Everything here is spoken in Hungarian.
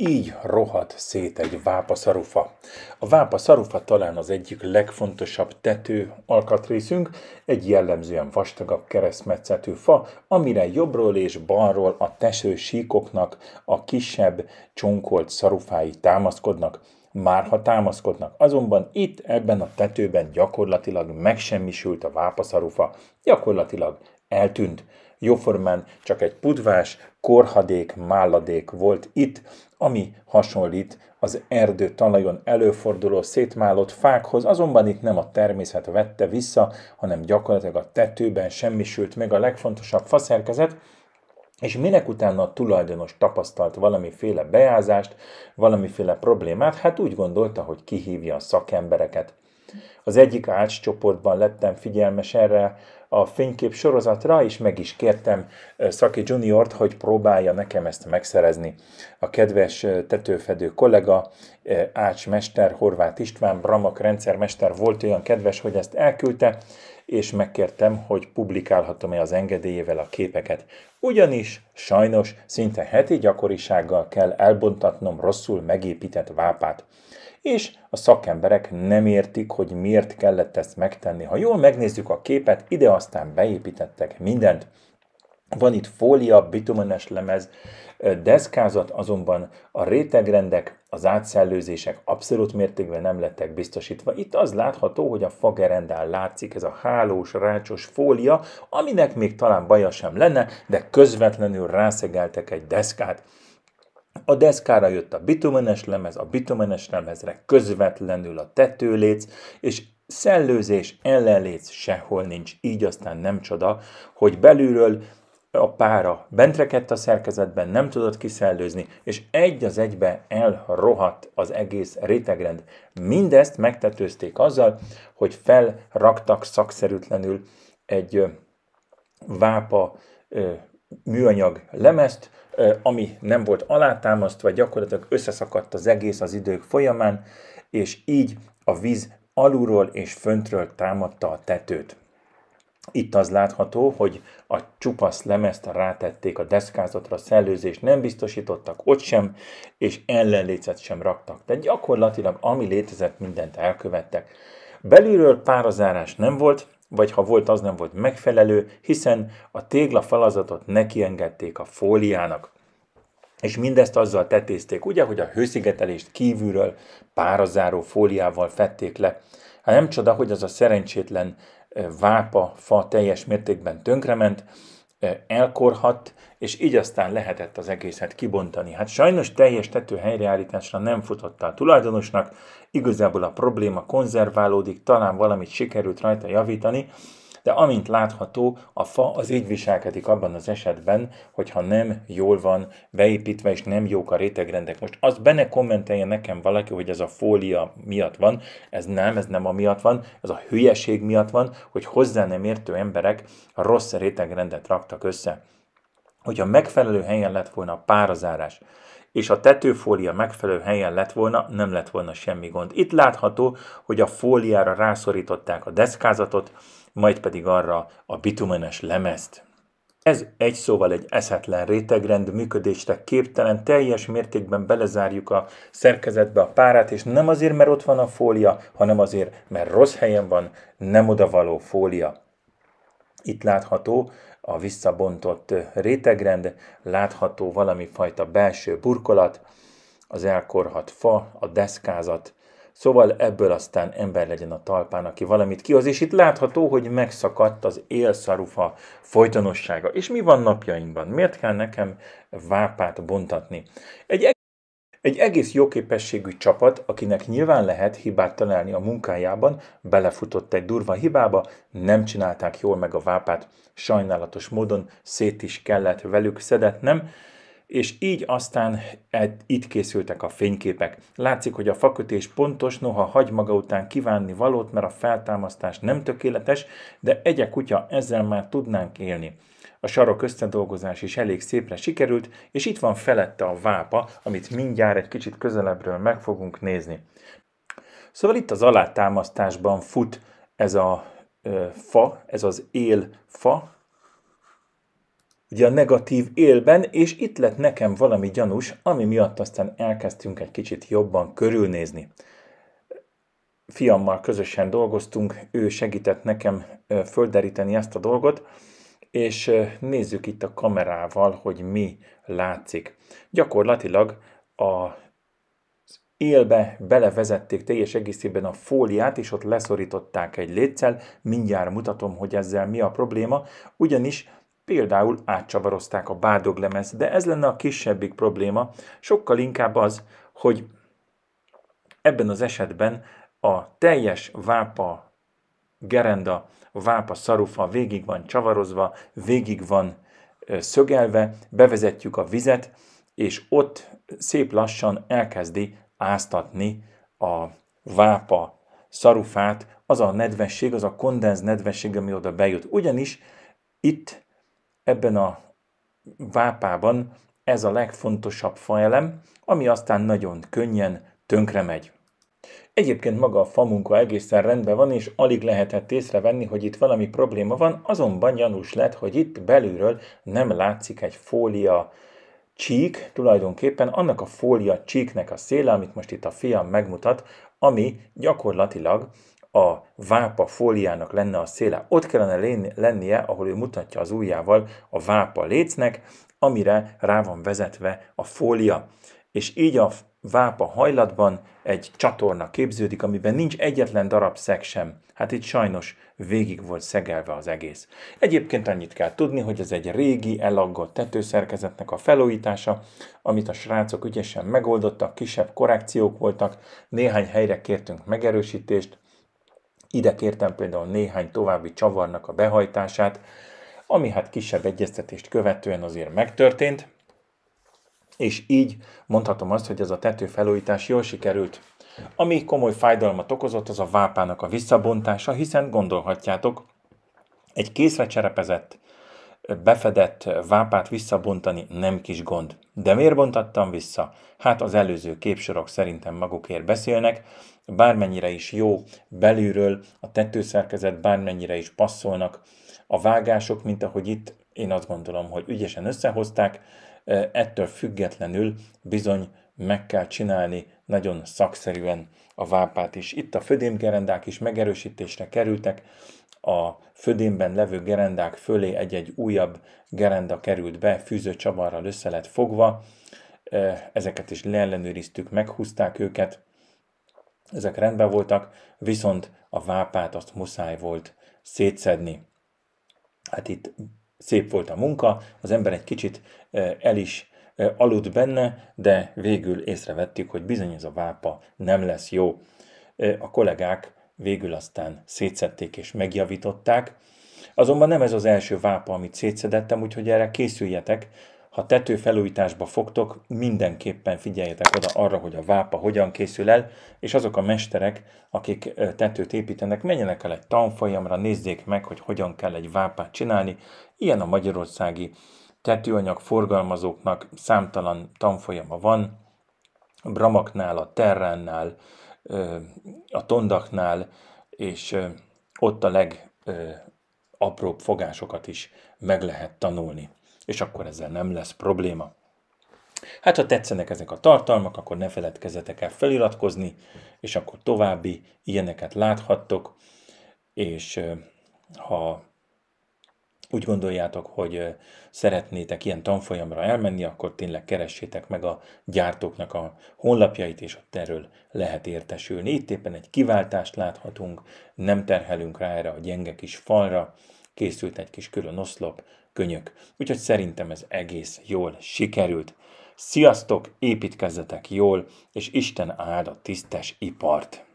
így rohadt szét egy vápa szarufa. A vápa szarufa talán az egyik legfontosabb tető alkatrészünk, egy jellemzően vastagabb keresztmetszetű fa, amire jobbról és balról a teső síkoknak a kisebb, csonkolt szarufái támaszkodnak, már ha támaszkodnak. Azonban itt ebben a tetőben gyakorlatilag megsemmisült a vápaszarufa, gyakorlatilag Eltűnt. Jóformán csak egy pudvás, korhadék, máladék volt itt, ami hasonlít az erdő talajon előforduló szétmálott fákhoz, azonban itt nem a természet vette vissza, hanem gyakorlatilag a tetőben semmisült meg a legfontosabb faszerkezet, és minek utána a tulajdonos tapasztalt valamiféle beázást, valamiféle problémát, hát úgy gondolta, hogy kihívja a szakembereket. Az egyik ács csoportban lettem figyelmes erre a fénykép sorozatra, és meg is kértem Szaki Juniort, hogy próbálja nekem ezt megszerezni. A kedves tetőfedő kollega, Ács Mester, Horváth István, Bramak rendszermester volt olyan kedves, hogy ezt elküldte, és megkértem, hogy publikálhatom-e az engedélyével a képeket. Ugyanis sajnos szinte heti gyakorisággal kell elbontatnom rosszul megépített vápát és a szakemberek nem értik, hogy miért kellett ezt megtenni. Ha jól megnézzük a képet, ide aztán beépítettek mindent. Van itt fólia, bitumenes lemez, deszkázat, azonban a rétegrendek, az átszellőzések abszolút mértékben nem lettek biztosítva. Itt az látható, hogy a fagerendál látszik ez a hálós, rácsos fólia, aminek még talán baja sem lenne, de közvetlenül rászegeltek egy deszkát. A deszkára jött a bitumenes lemez, a bitumenes lemezre közvetlenül a tetőléc, és szellőzés, ellenléc sehol nincs, így aztán nem csoda, hogy belülről a pára bentrekedt a szerkezetben, nem tudott kiszellőzni, és egy az egybe elrohadt az egész rétegrend. Mindezt megtetőzték azzal, hogy felraktak szakszerűtlenül egy vápa műanyag lemezt, ami nem volt alátámasztva, gyakorlatilag összeszakadt az egész az idők folyamán, és így a víz alulról és föntről támadta a tetőt. Itt az látható, hogy a csupasz lemezt rátették a deszkázatra, szellőzést nem biztosítottak ott sem, és ellenlécet sem raktak. De gyakorlatilag ami létezett, mindent elkövettek. Belülről párazárás nem volt, vagy ha volt, az nem volt megfelelő, hiszen a tégla falazatot nekiengedték a fóliának. És mindezt azzal tetézték, ugye, hogy a hőszigetelést kívülről párazáró fóliával fették le. Hát nem csoda, hogy az a szerencsétlen vápa fa teljes mértékben tönkrement, elkorhat, és így aztán lehetett az egészet kibontani. Hát sajnos teljes tető helyreállításra nem futotta a tulajdonosnak, igazából a probléma konzerválódik, talán valamit sikerült rajta javítani, de amint látható, a fa az így viselkedik abban az esetben, hogyha nem jól van beépítve, és nem jók a rétegrendek. Most azt benne kommentelje nekem valaki, hogy ez a fólia miatt van, ez nem, ez nem a miatt van, ez a hülyeség miatt van, hogy hozzá nem értő emberek a rossz rétegrendet raktak össze. Hogyha megfelelő helyen lett volna a párazárás, és a tetőfólia megfelelő helyen lett volna, nem lett volna semmi gond. Itt látható, hogy a fóliára rászorították a deszkázatot, majd pedig arra a bitumenes lemezt. Ez egy szóval egy eszetlen rétegrend működésre képtelen, teljes mértékben belezárjuk a szerkezetbe a párát, és nem azért, mert ott van a fólia, hanem azért, mert rossz helyen van, nem odavaló fólia. Itt látható, a visszabontott rétegrend, látható valami fajta belső burkolat, az elkorhat fa, a deszkázat, Szóval ebből aztán ember legyen a talpán, aki valamit kihoz, és itt látható, hogy megszakadt az élszarufa folytonossága. És mi van napjainkban? Miért kell nekem vápát bontatni? Egy egy egész jó képességű csapat, akinek nyilván lehet hibát találni a munkájában, belefutott egy durva hibába, nem csinálták jól meg a vápát, sajnálatos módon szét is kellett velük szedetnem, és így aztán ed, itt készültek a fényképek. Látszik, hogy a fakötés pontos, noha hagy maga után kívánni valót, mert a feltámasztás nem tökéletes, de egyek kutya ezzel már tudnánk élni. A sarok összedolgozás is elég szépre sikerült, és itt van felette a vápa, amit mindjárt egy kicsit közelebbről meg fogunk nézni. Szóval itt az alátámasztásban fut ez a ö, fa, ez az él fa, ugye a negatív élben, és itt lett nekem valami gyanús, ami miatt aztán elkezdtünk egy kicsit jobban körülnézni. Fiammal közösen dolgoztunk, ő segített nekem földeríteni ezt a dolgot, és nézzük itt a kamerával, hogy mi látszik. Gyakorlatilag a élbe belevezették teljes egészében a fóliát, és ott leszorították egy léccel. Mindjárt mutatom, hogy ezzel mi a probléma, ugyanis például átcsavarozták a bádoglemez, de ez lenne a kisebbik probléma, sokkal inkább az, hogy ebben az esetben a teljes vápa gerenda, a vápa, szarufa végig van csavarozva, végig van szögelve, bevezetjük a vizet, és ott szép lassan elkezdi áztatni a vápa szarufát, az a nedvesség, az a kondenz nedvesség, ami oda bejut. Ugyanis itt, ebben a vápában ez a legfontosabb faelem, ami aztán nagyon könnyen tönkre megy. Egyébként maga a munka egészen rendben van, és alig lehetett észrevenni, hogy itt valami probléma van, azonban gyanús lett, hogy itt belülről nem látszik egy fólia csík, tulajdonképpen annak a fólia csíknek a széle, amit most itt a fiam megmutat, ami gyakorlatilag a vápa fóliának lenne a széle. Ott kellene lennie, ahol ő mutatja az ujjával a vápa lécnek, amire rá van vezetve a fólia. És így a vápa hajlatban egy csatorna képződik, amiben nincs egyetlen darab szeg sem. Hát itt sajnos végig volt szegelve az egész. Egyébként annyit kell tudni, hogy ez egy régi, elaggott tetőszerkezetnek a felújítása, amit a srácok ügyesen megoldottak, kisebb korrekciók voltak, néhány helyre kértünk megerősítést, ide kértem például néhány további csavarnak a behajtását, ami hát kisebb egyeztetést követően azért megtörtént, és így mondhatom azt, hogy ez a tetőfelújítás jól sikerült. Ami komoly fájdalmat okozott, az a vápának a visszabontása, hiszen gondolhatjátok, egy készre cserepezett, befedett vápát visszabontani nem kis gond. De miért bontattam vissza? Hát az előző képsorok szerintem magukért beszélnek, bármennyire is jó belülről, a tetőszerkezet bármennyire is passzolnak, a vágások, mint ahogy itt én azt gondolom, hogy ügyesen összehozták, ettől függetlenül bizony meg kell csinálni nagyon szakszerűen a vápát is. Itt a födémgerendák is megerősítésre kerültek, a födémben levő gerendák fölé egy-egy újabb gerenda került be, csavarral össze lett fogva, ezeket is leellenőriztük, meghúzták őket, ezek rendben voltak, viszont a vápát azt muszáj volt szétszedni. Hát itt szép volt a munka, az ember egy kicsit el is aludt benne, de végül észrevettük, hogy bizony ez a vápa nem lesz jó. A kollégák végül aztán szétszették és megjavították. Azonban nem ez az első vápa, amit szétszedettem, úgyhogy erre készüljetek, ha tetőfelújításba fogtok, mindenképpen figyeljetek oda arra, hogy a vápa hogyan készül el, és azok a mesterek, akik tetőt építenek, menjenek el egy tanfolyamra, nézzék meg, hogy hogyan kell egy vápát csinálni. Ilyen a magyarországi tetőanyag forgalmazóknak számtalan tanfolyama van, a Bramaknál, a Terránnál, a Tondaknál, és ott a legapróbb fogásokat is meg lehet tanulni és akkor ezzel nem lesz probléma. Hát ha tetszenek ezek a tartalmak, akkor ne feledkezzetek el feliratkozni, és akkor további ilyeneket láthattok, és ha úgy gondoljátok, hogy szeretnétek ilyen tanfolyamra elmenni, akkor tényleg keressétek meg a gyártóknak a honlapjait, és ott erről lehet értesülni. Itt éppen egy kiváltást láthatunk, nem terhelünk rá erre a gyenge kis falra, készült egy kis külön oszlop, könyök. Úgyhogy szerintem ez egész jól sikerült. Sziasztok, építkezzetek jól, és Isten áld a tisztes ipart!